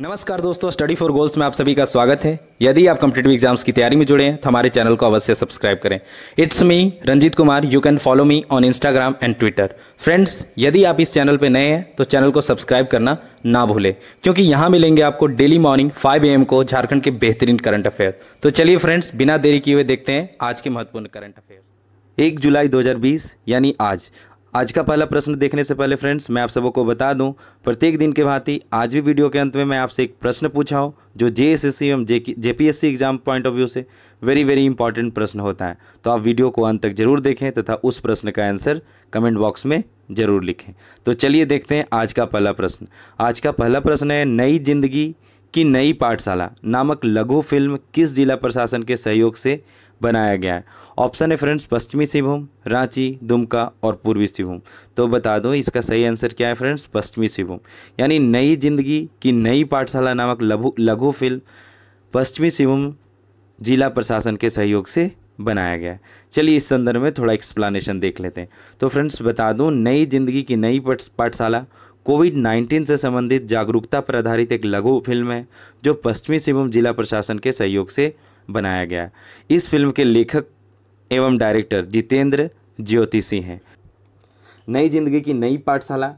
नमस्कार दोस्तों study for goals में आप सभी का स्वागत है यदि आप कम्पिटेटिव एग्जाम्स की तैयारी में जुड़े हैं तो हमारे चैनल को अवश्य सब्सक्राइब करें it's me Ranjeet Kumar you can follow me on Instagram and Twitter friends यदि आप इस चैनल पर नए हैं तो चैनल को सब्सक्राइब करना ना भूलें क्योंकि यहाँ मिलेंगे आपको डेली मॉर्निंग फाइव ए को झारखंड के बेहतरीन करंट अफेयर तो चलिए फ्रेंड्स बिना देरी किए हुए देखते हैं आज के महत्वपूर्ण करंट अफेयर एक जुलाई 2020 यानी आज आज का पहला प्रश्न देखने से पहले फ्रेंड्स मैं आप सबों को बता दूं प्रत्येक दिन के भांति आज भी वीडियो के अंत में मैं आपसे एक प्रश्न पूछा हो जो जे एस एस सी एवं J P S C exam point of view से वेरी वेरी इंपॉर्टेंट प्रश्न होता है तो आप वीडियो को अंत तक जरूर देखें तथा उस प्रश्न का आंसर कमेंट बॉक्स में जरूर लिखें तो चलिए देखते हैं आज का पहला प्रश्न आज का पहला प्रश्न है नई जिंदगी की नई पाठशाला नामक लघु फिल्म किस जिला प्रशासन के सहयोग से बनाया गया है ऑप्शन है फ्रेंड्स पश्चिमी सिंहभूम रांची दुमका और पूर्वी सिंहभूम तो बता दो इसका सही आंसर क्या है फ्रेंड्स पश्चिमी सिंहभूम यानी नई जिंदगी की नई पाठशाला नामक लघु लघु फिल्म पश्चिमी सिंहभूम जिला प्रशासन के सहयोग से बनाया गया चलिए इस संदर्भ में थोड़ा एक्सप्लानेशन देख लेते हैं तो फ्रेंड्स बता दूँ नई जिंदगी की नई पाठशाला कोविड 19 से संबंधित जागरूकता पर आधारित एक लघु फिल्म है जो पश्चिमी सिंहभूम जिला प्रशासन के सहयोग से बनाया गया इस फिल्म के लेखक एवं डायरेक्टर जितेंद्र ज्योति सिंह हैं नई जिंदगी की नई पाठशाला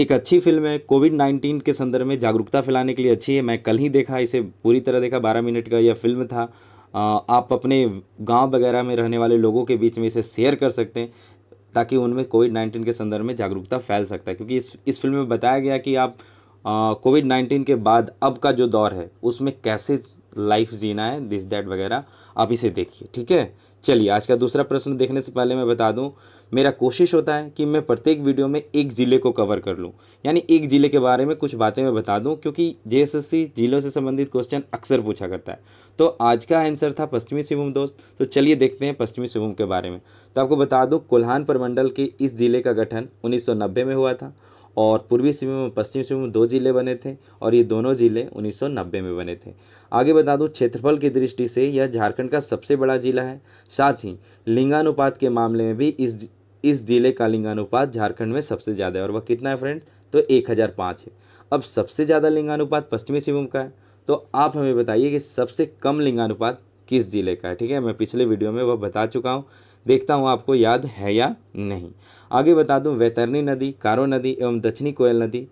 एक अच्छी फिल्म है कोविड नाइन्टीन के संदर्भ में जागरूकता फैलाने के लिए अच्छी है मैं कल ही देखा इसे पूरी तरह देखा बारह मिनट का यह फिल्म था आप अपने गांव वगैरह में रहने वाले लोगों के बीच में इसे शेयर कर सकते हैं ताकि उनमें कोविड नाइन्टीन के संदर्भ में जागरूकता फैल सकता है क्योंकि इस इस फिल्म में बताया गया कि आप कोविड नाइन्टीन के बाद अब का जो दौर है उसमें कैसे लाइफ जीना है दिस दैट वगैरह आप इसे देखिए ठीक है चलिए आज का दूसरा प्रश्न देखने से पहले मैं बता दूं मेरा कोशिश होता है कि मैं प्रत्येक वीडियो में एक ज़िले को कवर कर लूं यानी एक ज़िले के बारे में कुछ बातें मैं बता दूं क्योंकि जे ज़िलों से संबंधित क्वेश्चन अक्सर पूछा करता है तो आज का आंसर था पश्चिमी सिंहभूम दोस्त तो चलिए देखते हैं पश्चिमी सिंहभूम के बारे में तो आपको बता दूँ कोल्हान प्रमंडल के इस ज़िले का गठन उन्नीस में हुआ था और पूर्वी सिंहभूम और पश्चिमी सिंहभूम दो जिले बने थे और ये दोनों जिले 1990 में बने थे आगे बता दूँ क्षेत्रफल की दृष्टि से यह झारखंड का सबसे बड़ा जिला है साथ ही लिंगानुपात के मामले में भी इस इस जिले का लिंगानुपात झारखंड में सबसे ज़्यादा है और वह कितना है फ्रेंड तो एक है अब सबसे ज़्यादा लिंगानुपात पश्चिमी सिंहभूम का है तो आप हमें बताइए कि सबसे कम लिंगानुपात किस जिले का है ठीक है मैं पिछले वीडियो में वह बता चुका हूँ देखता हूँ आपको याद है या नहीं आगे बता दूँ वैतरणी नदी कारो नदी एवं दक्षिणी कोयल नदी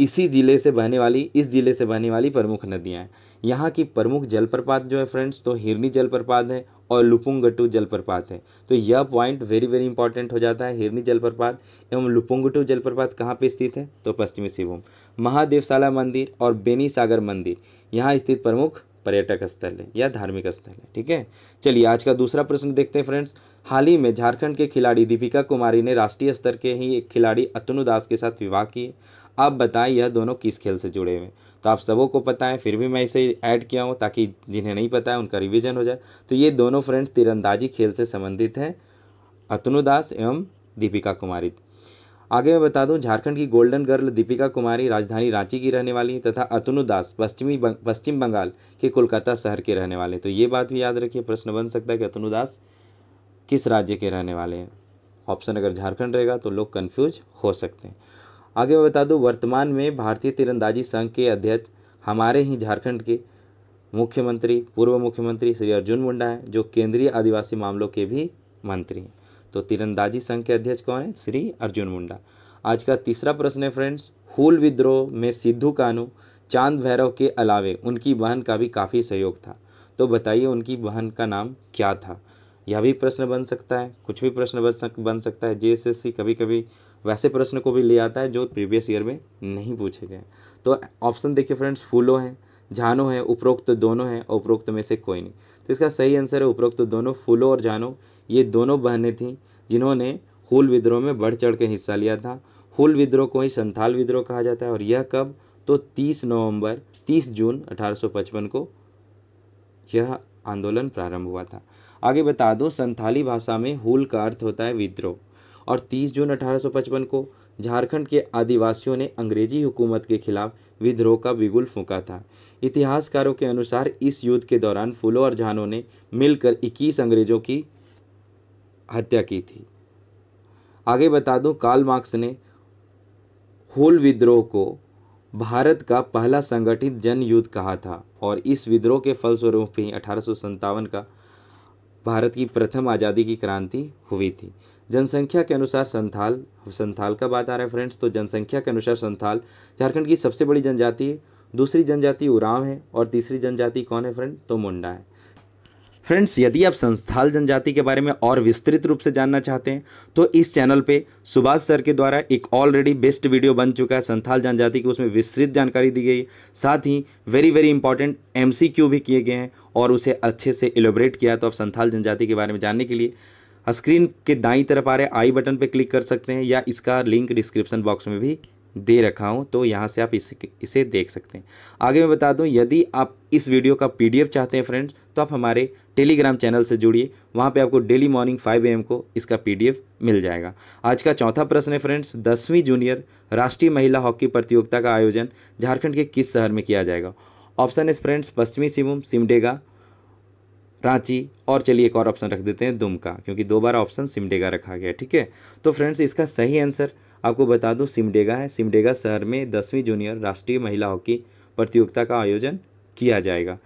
इसी ज़िले से बहने वाली इस ज़िले से बहने वाली प्रमुख नदियाँ हैं यहाँ की प्रमुख जलप्रपात जो है फ्रेंड्स तो हिरनी जलप्रपात है और लुपुंगटू जलप्रपात है तो यह पॉइंट वेरी वेरी इंपॉर्टेंट हो जाता है हिरनी जलप्रपात एवं लुपुंगटू जलप्रपात कहाँ पे स्थित है तो पश्चिमी सिंहभूम महादेवशाला मंदिर और बेनी सागर मंदिर यहाँ स्थित प्रमुख पर्यटक स्थल है या धार्मिक स्थल है ठीक है चलिए आज का दूसरा प्रश्न देखते हैं फ्रेंड्स हाल ही में झारखंड के खिलाड़ी दीपिका कुमारी ने राष्ट्रीय स्तर के ही एक खिलाड़ी अतनु दास के साथ विवाह किए आप बताएं यह दोनों किस खेल से जुड़े हुए तो आप सबों को पता है फिर भी मैं इसे ऐड किया हूँ ताकि जिन्हें नहीं पता है उनका रिविजन हो जाए तो ये दोनों फ्रेंड्स तीरंदाजी खेल से संबंधित हैं अतनु दास एवं दीपिका कुमारी आगे मैं बता दूं झारखंड की गोल्डन गर्ल दीपिका कुमारी राजधानी रांची की रहने वाली तथा अतनु दास पश्चिमी बंग, पश्चिम बंगाल के कोलकाता शहर के रहने वाले तो ये बात भी याद रखिए प्रश्न बन सकता है कि अतनु दास किस राज्य के रहने वाले हैं ऑप्शन अगर झारखंड रहेगा तो लोग कन्फ्यूज हो सकते हैं आगे मैं बता दूँ वर्तमान में भारतीय तीरंदाजी संघ के अध्यक्ष हमारे ही झारखंड के मुख्यमंत्री पूर्व मुख्यमंत्री श्री अर्जुन मुंडा हैं जो केंद्रीय आदिवासी मामलों के भी मंत्री हैं तो तीरंदाजी संघ के अध्यक्ष कौन है श्री अर्जुन मुंडा आज का तीसरा प्रश्न है फ्रेंड्स हुल विद्रोह में सिद्धू कानू चांद भैरव के अलावे उनकी बहन का भी काफ़ी सहयोग था तो बताइए उनकी बहन का नाम क्या था यह भी प्रश्न बन सकता है कुछ भी प्रश्न बन सक बन सकता है जेएसएससी कभी कभी वैसे प्रश्न को भी ले आता है जो प्रीवियस ईयर में नहीं पूछे गए तो ऑप्शन देखिए फ्रेंड्स फूलो हैं झानो हैं उपरोक्त तो दोनों हैं और उपरोक्त तो में से कोई नहीं तो इसका सही आंसर है उपरोक्त तो दोनों फूलो और झानो ये दोनों बहनें थीं जिन्होंने हुल विद्रोह में बढ़ चढ़ के हिस्सा लिया था हुल विद्रोह को ही संथाल विद्रोह कहा जाता है और यह कब तो 30 नवंबर 30 जून 1855 को यह आंदोलन प्रारंभ हुआ था आगे बता दो संथाली भाषा में हुल का अर्थ होता है विद्रोह और 30 जून 1855 को झारखंड के आदिवासियों ने अंग्रेजी हुकूमत के खिलाफ विद्रोह का बिगुल फूका था इतिहासकारों के अनुसार इस युद्ध के दौरान फूलों और झानों ने मिलकर 21 अंग्रेजों की हत्या की थी आगे बता दूं कार्ल मार्क्स ने होल विद्रोह को भारत का पहला संगठित जन युद्ध कहा था और इस विद्रोह के फलस्वरूप ही अठारह का भारत की प्रथम आज़ादी की क्रांति हुई थी जनसंख्या के अनुसार संथाल संथाल का बात आ रहा है फ्रेंड्स तो जनसंख्या के अनुसार संथाल झारखंड की सबसे बड़ी जनजाति है दूसरी जनजाति उराव है और तीसरी जनजाति कौन है फ्रेंड तो मुंडा है फ्रेंड्स यदि आप संस्थाल जनजाति के बारे में और विस्तृत रूप से जानना चाहते हैं तो इस चैनल पे सुभाष सर के द्वारा एक ऑलरेडी बेस्ट वीडियो बन चुका है संथाल जनजाति की उसमें विस्तृत जानकारी दी गई साथ ही वेरी वेरी इंपॉर्टेंट एम भी किए गए हैं और उसे अच्छे से एलोबरेट किया तो आप संथाल जनजाति के बारे में जानने के लिए स्क्रीन के दाई तरफ आ रहे आई बटन पर क्लिक कर सकते हैं या इसका लिंक डिस्क्रिप्शन बॉक्स में भी दे रखा हूँ तो यहाँ से आप इसे इसे देख सकते हैं आगे मैं बता दूँ यदि आप इस वीडियो का पीडीएफ चाहते हैं फ्रेंड्स तो आप हमारे टेलीग्राम चैनल से जुड़िए वहाँ पे आपको डेली मॉर्निंग 5 एम को इसका पीडीएफ मिल जाएगा आज का चौथा प्रश्न है फ्रेंड्स दसवीं जूनियर राष्ट्रीय महिला हॉकी प्रतियोगिता का आयोजन झारखंड के किस शहर में किया जाएगा ऑप्शन है फ्रेंड्स पश्चिमी सिंहभूम सिमडेगा रांची और चलिए एक और ऑप्शन रख देते हैं दुमका क्योंकि दो बार ऑप्शन सिमडेगा रखा गया ठीक है तो फ्रेंड्स इसका सही आंसर आपको बता दूं सिमडेगा है सिमडेगा शहर में दसवीं जूनियर राष्ट्रीय महिला हॉकी प्रतियोगिता का आयोजन किया जाएगा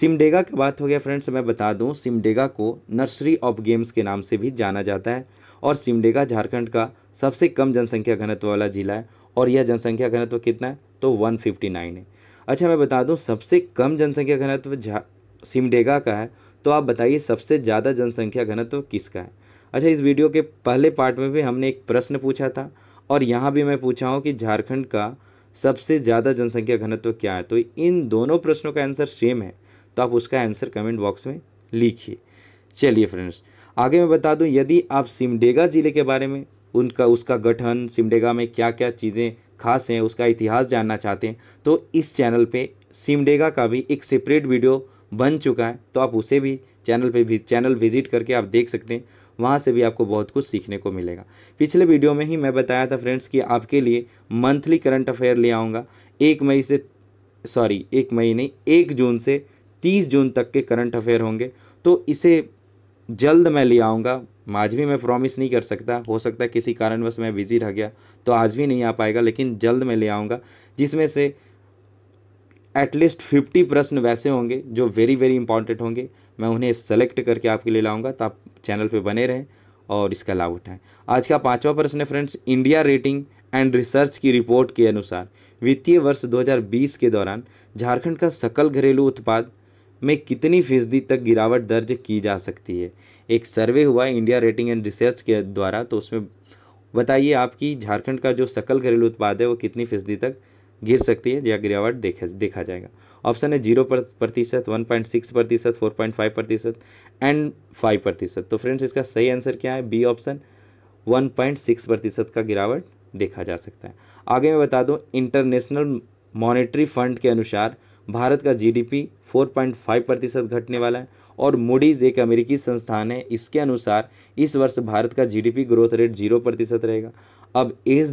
सिमडेगा की बात हो गया फ्रेंड्स मैं बता दूं सिमडेगा को नर्सरी ऑफ गेम्स के नाम से भी जाना जाता है और सिमडेगा झारखंड का सबसे कम जनसंख्या घनत्व वाला जिला है और यह जनसंख्या घनत्व कितना है तो 159 है अच्छा मैं बता दूं सबसे कम जनसंख्या घनत्व सिमडेगा का है तो आप बताइए सबसे ज़्यादा जनसंख्या घनत्व किसका है अच्छा इस वीडियो के पहले पार्ट में भी हमने एक प्रश्न पूछा था और यहाँ भी मैं पूछा हूँ कि झारखंड का सबसे ज़्यादा जनसंख्या घनत्व क्या है तो इन दोनों प्रश्नों का आंसर सेम है तो आप उसका आंसर कमेंट बॉक्स में लिखिए चलिए फ्रेंड्स आगे मैं बता दूं यदि आप सिमडेगा ज़िले के बारे में उनका उसका गठन सिमडेगा में क्या क्या चीज़ें खास हैं उसका इतिहास जानना चाहते हैं तो इस चैनल पे सिमडेगा का भी एक सेपरेट वीडियो बन चुका है तो आप उसे भी चैनल पे भी चैनल विजिट करके आप देख सकते हैं वहाँ से भी आपको बहुत कुछ सीखने को मिलेगा पिछले वीडियो में ही मैं बताया था फ्रेंड्स कि आपके लिए मंथली करंट अफेयर ले आऊँगा एक मई से सॉरी एक मई नहीं एक जून से तीस जून तक के करंट अफेयर होंगे तो इसे जल्द मैं ले आऊँगा आज भी मैं प्रॉमिस नहीं कर सकता हो सकता किसी कारणवश मैं बिज़ी रह गया तो आज भी नहीं आ पाएगा लेकिन जल्द मैं ले आऊँगा जिसमें से एटलीस्ट फिफ्टी प्रश्न वैसे होंगे जो वेरी वेरी इंपॉर्टेंट होंगे मैं उन्हें सेलेक्ट करके आपके लिए लाऊंगा तो आप चैनल पे बने रहें और इसका लाभ उठाएं आज का पांचवा प्रश्न है friends India Ratings and Research की रिपोर्ट के अनुसार वित्तीय वर्ष 2020 के दौरान झारखंड का सकल घरेलू उत्पाद में कितनी फीसदी तक गिरावट दर्ज की जा सकती है एक सर्वे हुआ इंडिया रेटिंग एंड रिसर्च के द्वारा तो उसमें बताइए आपकी झारखंड का जो सकल घरेलू उत्पाद है वो कितनी फीसदी तक गिर सकती है या गिरावट देखा देखा जाएगा ऑप्शन है जीरो प्रतिशत वन पॉइंट सिक्स प्रतिशत फोर पॉइंट फाइव प्रतिशत एंड फाइव प्रतिशत तो फ्रेंड्स इसका सही आंसर क्या है B option one point six प्रतिशत का गिरावट देखा जा सकता है आगे मैं बता दूँ इंटरनेशनल मॉनेटरी फंड के अनुसार भारत का जीडीपी 4.5 प्रतिशत घटने वाला है और मूडीज एक अमेरिकी संस्थान है इसके अनुसार इस वर्ष भारत का जीडीपी ग्रोथ रेट जीरो प्रतिशत रहेगा अब एस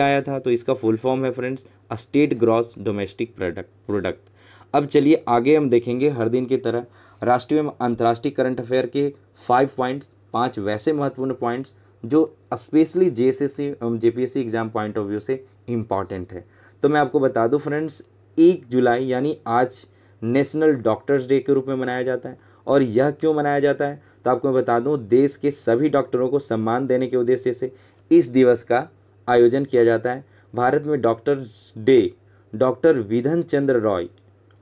आया था तो इसका फुल फॉर्म है friends state gross domestic product product अब चलिए आगे हम देखेंगे हर दिन की तरह राष्ट्रीय एवं अंतर्राष्ट्रीय करंट अफेयर के फाइव पॉइंट्स पाँच वैसे महत्वपूर्ण पॉइंट्स जो स्पेशली जे एस एवं J exam point of view से इम्पॉर्टेंट है तो मैं आपको बता दूँ फ्रेंड्स एक जुलाई यानी आज नेशनल डॉक्टर्स डे के रूप में मनाया जाता है और यह क्यों मनाया जाता है तो आपको मैं बता दूँ देश के सभी डॉक्टरों को सम्मान देने के उद्देश्य से इस दिवस का आयोजन किया जाता है भारत में doctors day doctor Bidhan Chandra Roy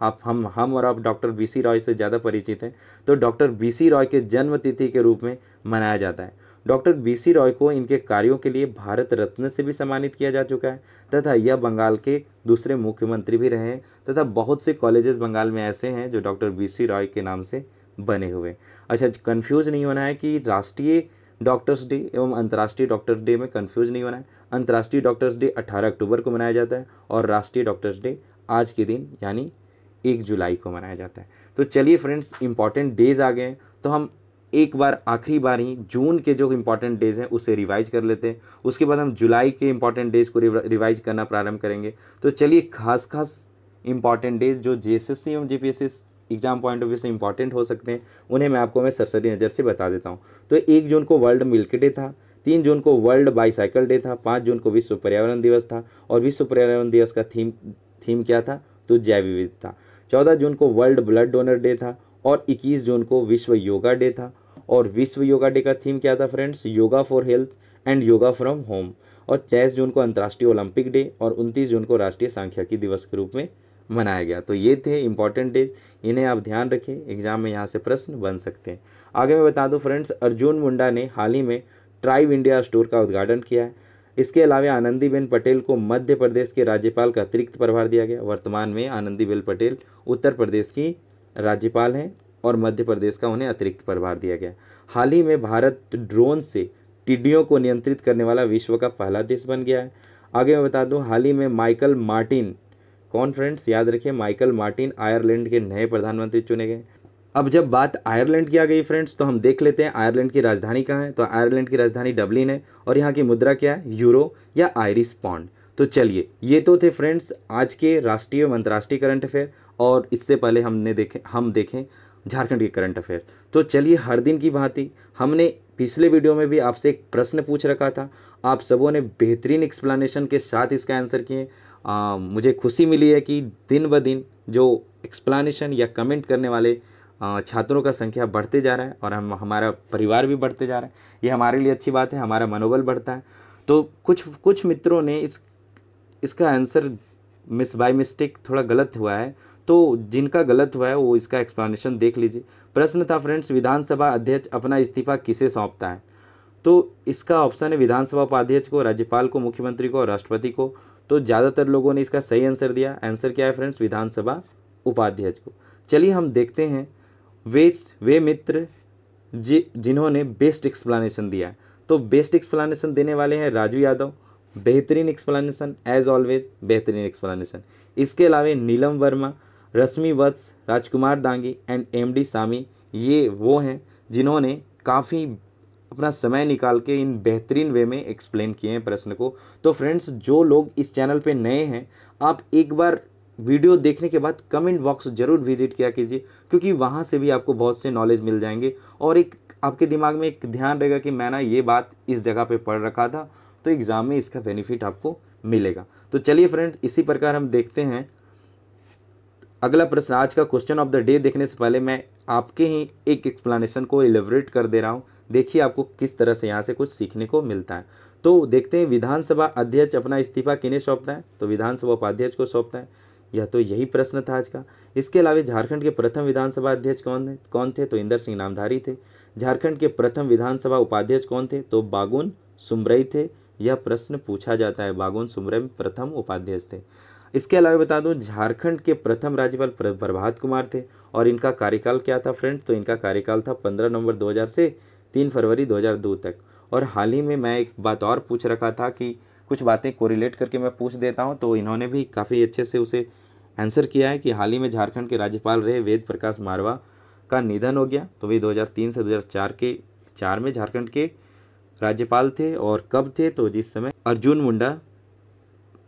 आप हम हम और आप डॉक्टर बी सी रॉय से ज़्यादा परिचित हैं तो डॉक्टर बी सी रॉय के जन्मतिथि के रूप में मनाया जाता है डॉक्टर बी सी रॉय को इनके कार्यों के लिए भारत रत्न से भी सम्मानित किया जा चुका है तथा यह बंगाल के दूसरे मुख्यमंत्री भी रहे हैं तथा बहुत से कॉलेजेस बंगाल में ऐसे हैं जो डॉक्टर बी सी रॉय के नाम से बने हुए अच्छा कन्फ्यूज़ नहीं होना है कि राष्ट्रीय डॉक्टर्स डे एवं अंतर्राष्ट्रीय डॉक्टर्स डे में कन्फ्यूज़ नहीं होना है अंतर्राष्ट्रीय डॉक्टर्स डे 18 अक्टूबर को मनाया जाता है और राष्ट्रीय डॉक्टर्स डे आज के दिन यानी एक जुलाई को मनाया जाता है तो चलिए फ्रेंड्स इंपॉर्टेंट डेज़ आ गए तो हम एक बार आखिरी बार ही जून के जो इंपॉर्टेंट डेज़ हैं उसे रिवाइज कर लेते हैं उसके बाद हम जुलाई के इम्पॉर्टेंट डेज़ को रिवाइज करना प्रारंभ करेंगे तो चलिए खास खास इंपॉर्टेंट डेज जो जे एवं J exam point of view से इंपॉर्टेंट हो सकते हैं उन्हें मैं आपको मैं सरसरी नज़र से बता देता हूँ तो एक जून को वर्ल्ड मिल्क डे था तीन जून को वर्ल्ड बाईसाइकिल डे था पाँच जून को विश्व पर्यावरण दिवस था और विश्व पर्यावरण दिवस का थीम थीम क्या था तो जैव विविधता चौदह जून को वर्ल्ड ब्लड डोनर डे था और इक्कीस जून को विश्व योगा डे था और विश्व योगा डे का थीम क्या था friends yoga for health and yoga from home और तेईस जून को अंतर्राष्ट्रीय ओलंपिक डे और उनतीस जून को राष्ट्रीय सांख्यिकी दिवस के रूप में मनाया गया तो ये थे इंपॉर्टेंट डेज इन्हें आप ध्यान रखें एग्जाम में यहाँ से प्रश्न बन सकते हैं आगे मैं बता दूँ फ्रेंड्स अर्जुन मुंडा ने हाल ही में ट्राइब इंडिया स्टोर का उद्घाटन किया है इसके अलावा आनंदीबेन पटेल को मध्य प्रदेश के राज्यपाल का अतिरिक्त प्रभार दिया गया वर्तमान में आनंदीबेन पटेल उत्तर प्रदेश की राज्यपाल हैं और मध्य प्रदेश का उन्हें अतिरिक्त प्रभार दिया गया हाल ही में भारत ड्रोन से टिड्डियों को नियंत्रित करने वाला विश्व का पहला देश बन गया है आगे मैं बता दूं हाल ही में माइकल मार्टिन कॉन्फ्रेंस याद रखिए माइकल मार्टिन आयरलैंड के नए प्रधानमंत्री चुने गए अब जब बात आयरलैंड की आ गई फ्रेंड्स तो हम देख लेते हैं आयरलैंड की राजधानी कहाँ है तो आयरलैंड की राजधानी डबलिन है और यहाँ की मुद्रा क्या है यूरो या आयरिस पॉन्ड तो चलिए ये तो थे फ्रेंड्स आज के राष्ट्रीय एवं अंतर्राष्ट्रीय करंट अफेयर और इससे पहले हमने देखें हम देखें झारखंड के करंट अफेयर तो चलिए हर दिन की भांति हमने पिछले वीडियो में भी आपसे एक प्रश्न पूछ रखा था आप सबों ने बेहतरीन एक्सप्लानशन के साथ इसका आंसर किए मुझे खुशी मिली है कि दिन ब दिन जो एक्सप्लानशन या कमेंट करने वाले छात्रों का संख्या बढ़ते जा रहा है और हम हमारा परिवार भी बढ़ते जा रहा है ये हमारे लिए अच्छी बात है हमारा मनोबल बढ़ता है तो कुछ कुछ मित्रों ने इस इसका आंसर मिस बाय मिस्टेक थोड़ा गलत हुआ है तो जिनका गलत हुआ है वो इसका एक्सप्लेनेशन देख लीजिए प्रश्न था फ्रेंड्स विधानसभा अध्यक्ष अपना इस्तीफा किसे सौंपता है तो इसका ऑप्शन है विधानसभा उपाध्यक्ष को राज्यपाल को मुख्यमंत्री को और राष्ट्रपति को तो ज़्यादातर लोगों ने इसका सही आंसर दिया आंसर क्या है फ्रेंड्स विधानसभा उपाध्यक्ष को चलिए हम देखते हैं वे वे मित्र जि जिन्होंने बेस्ट एक्सप्लानेशन दिया तो बेस्ट एक्सप्लानेशन देने वाले हैं राजू यादव बेहतरीन एक्सप्लानेशन एज ऑलवेज बेहतरीन एक्सप्लानेशन इसके अलावे Neelam Verma Rashmi Vats Rajkumar Dangi and M D Sami ये वो हैं जिन्होंने काफ़ी अपना समय निकाल के इन बेहतरीन वे में एक्सप्लेन किए हैं प्रश्न को तो फ्रेंड्स जो लोग इस चैनल पे नए हैं आप एक बार वीडियो देखने के बाद कमेंट बॉक्स जरूर विजिट किया कीजिए क्योंकि वहाँ से भी आपको बहुत से नॉलेज मिल जाएंगे और एक आपके दिमाग में एक ध्यान रहेगा कि मैंने ये बात इस जगह पे पढ़ रखा था तो एग्ज़ाम में इसका बेनिफिट आपको मिलेगा तो चलिए फ्रेंड्स इसी प्रकार हम देखते हैं अगला प्रश्न आज का क्वेश्चन ऑफ द डे देखने से पहले मैं आपके ही एक एक्सप्लानशन को एलिबरेट कर दे रहा हूँ देखिए आपको किस तरह से यहाँ से कुछ सीखने को मिलता है तो देखते हैं विधानसभा अध्यक्ष अपना इस्तीफा किन्हें सौंपता है तो विधानसभा उपाध्यक्ष को सौंपता है यह तो यही प्रश्न था आज का इसके अलावा झारखंड के प्रथम विधानसभा अध्यक्ष कौन थे कौन थे तो इंदर सिंह नामधारी थे झारखंड के प्रथम विधानसभा उपाध्यक्ष कौन थे तो बागुन सुमरई थे यह प्रश्न पूछा जाता है बागुन सुमरई प्रथम उपाध्यक्ष थे इसके अलावा बता दूं झारखंड के प्रथम राज्यपाल प्रभात कुमार थे और इनका कार्यकाल क्या था फ्रेंड तो इनका कार्यकाल था पंद्रह नवंबर 2000 से तीन फरवरी 2002 तक और हाल ही में मैं एक बात और पूछ रखा था कि कुछ बातें कोरिलेट करके मैं पूछ देता हूँ तो इन्होंने भी काफ़ी अच्छे से उसे आंसर किया है कि हाल ही में झारखंड के राज्यपाल रहे वेद प्रकाश मारवा का निधन हो गया तो वे 2003 से 2004 के चार में झारखंड के राज्यपाल थे और कब थे तो जिस समय अर्जुन मुंडा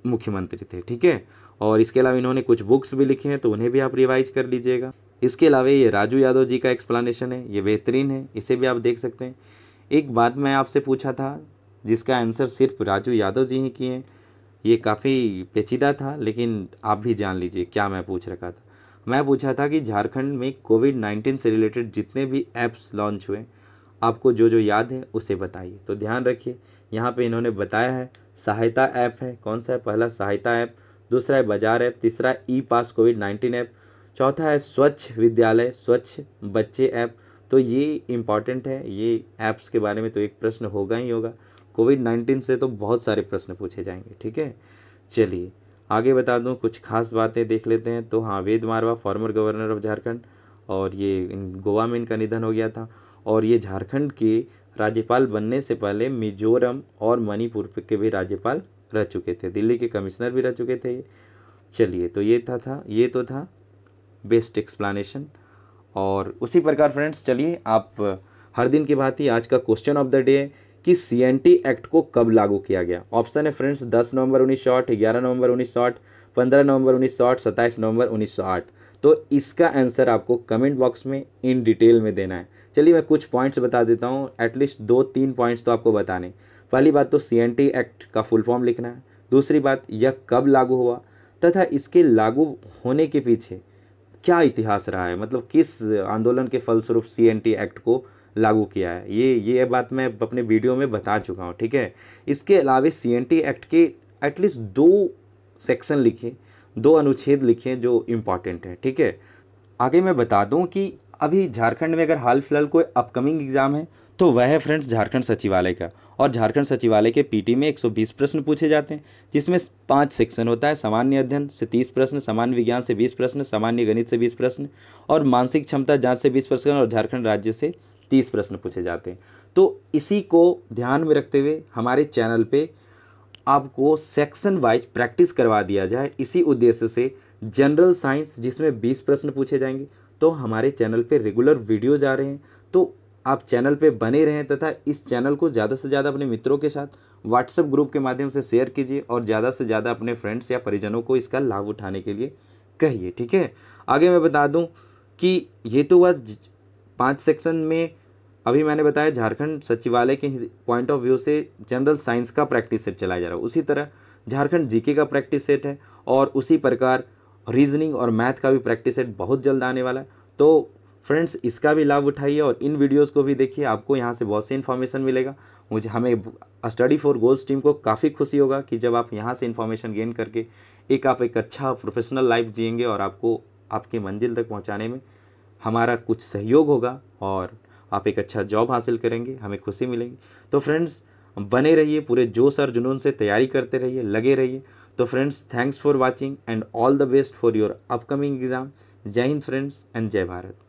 मुख्यमंत्री थे ठीक है और इसके अलावा इन्होंने कुछ बुक्स भी लिखे हैं तो उन्हें भी आप रिवाइज कर लीजिएगा इसके अलावा ये राजू यादव जी का एक्सप्लानेशन है ये बेहतरीन है इसे भी आप देख सकते हैं एक बात मैं आपसे पूछा था जिसका आंसर सिर्फ राजू यादव जी ही किए हैं ये काफ़ी पेचीदा था लेकिन आप भी जान लीजिए क्या मैं पूछ रखा था मैं पूछा था कि झारखंड में कोविड नाइन्टीन से रिलेटेड जितने भी ऐप्स लॉन्च हुए आपको जो जो याद है उसे बताइए तो ध्यान रखिए यहाँ पे इन्होंने बताया है सहायता ऐप है कौन सा है पहला सहायता ऐप दूसरा है बाजार ऐप तीसरा e pass COVID nineteen app चौथा है स्वच्छ विद्यालय स्वच्छ बच्चे ऐप तो ये इम्पॉर्टेंट है ये ऐप्स के बारे में तो एक प्रश्न होगा ही होगा कोविड नाइन्टीन से तो बहुत सारे प्रश्न पूछे जाएंगे ठीक है चलिए आगे बता दूँ कुछ खास बातें देख लेते हैं तो हाँ Ved Marwah former governor of Jharkhand और ये गोवा में इनका निधन हो गया था और ये झारखंड के राज्यपाल बनने से पहले मिजोरम और मणिपुर के भी राज्यपाल रह चुके थे दिल्ली के कमिश्नर भी रह चुके थे चलिए तो ये था था ये तो था बेस्ट एक्सप्लानेशन और उसी प्रकार फ्रेंड्स चलिए आप हर दिन की बात ही आज का क्वेश्चन ऑफ द डे कि सी एक्ट को कब लागू किया गया ऑप्शन है फ्रेंड्स 10 नवंबर उन्नीस सौ आठ ग्यारह नवंबर उन्नीस सौ आठ पंद्रह नवंबर उन्नीस सौ आठ सत्ताईस नवंबर उन्नीस सौ आठ तो इसका आंसर आपको कमेंट बॉक्स में इन डिटेल में देना है चलिए मैं कुछ पॉइंट्स बता देता हूँ एटलीस्ट दो तीन पॉइंट्स तो आपको बताने पहली बात तो सी एक्ट का फुल फॉर्म लिखना है दूसरी बात यह कब लागू हुआ तथा इसके लागू होने के पीछे क्या इतिहास रहा है मतलब किस आंदोलन के फलस्वरूप सी एक्ट को लागू किया है ये ये बात मैं अपने वीडियो में बता चुका हूँ ठीक है इसके अलावा सी एक्ट के एटलीस्ट दो सेक्शन लिखे दो अनुच्छेद लिखें जो इम्पॉर्टेंट है ठीक है आगे मैं बता दूँ कि अभी झारखंड में अगर हाल फिलहाल कोई अपकमिंग एग्ज़ाम है तो वह है फ्रेंड्स झारखंड सचिवालय का और झारखंड सचिवालय के पीटी में 120 प्रश्न पूछे जाते हैं जिसमें पांच सेक्शन होता है सामान्य अध्ययन से 30 प्रश्न सामान्य विज्ञान से 20 प्रश्न सामान्य गणित से 20 प्रश्न और मानसिक क्षमता जांच से 20 प्रश्न और झारखंड राज्य से तीस प्रश्न पूछे जाते हैं तो इसी को ध्यान में रखते हुए हमारे चैनल पे आपको सेक्शन वाइज प्रैक्टिस करवा दिया जाए इसी उद्देश्य से जनरल साइंस जिसमें बीस प्रश्न पूछे जाएंगे तो हमारे चैनल पे रेगुलर वीडियोज आ रहे हैं तो आप चैनल पे बने रहें तथा इस चैनल को ज़्यादा से ज़्यादा अपने मित्रों के साथ व्हाट्सएप ग्रुप के माध्यम से शेयर कीजिए और ज़्यादा से ज़्यादा अपने फ्रेंड्स या परिजनों को इसका लाभ उठाने के लिए कहिए ठीक है आगे मैं बता दूँ कि ये तो हुआ पांच सेक्शन में अभी मैंने बताया झारखंड सचिवालय के पॉइंट ऑफ व्यू से जनरल साइंस का प्रैक्टिस सेट चलाया जा रहा है उसी तरह झारखंड जीके का प्रैक्टिस सेट है और उसी प्रकार रीजनिंग और मैथ का भी प्रैक्टिस सेट बहुत जल्द आने वाला है तो फ्रेंड्स इसका भी लाभ उठाइए और इन वीडियोज़ को भी देखिए आपको यहाँ से बहुत सी इन्फॉर्मेशन मिलेगा मुझे हमें स्टडी फॉर गोल्स टीम को काफ़ी खुशी होगा कि जब आप यहाँ से इन्फॉर्मेशन गेन करके एक आप एक अच्छा प्रोफेशनल लाइफ जियेंगे और आपको आपकी मंजिल तक पहुँचाने में हमारा कुछ सहयोग होगा और आप एक अच्छा जॉब हासिल करेंगे हमें खुशी मिलेगी तो फ्रेंड्स बने रहिए पूरे जोश और जुनून से तैयारी करते रहिए लगे रहिए तो friends thanks for watching and all the best for your upcoming exam Jai Hind friends and जय भारत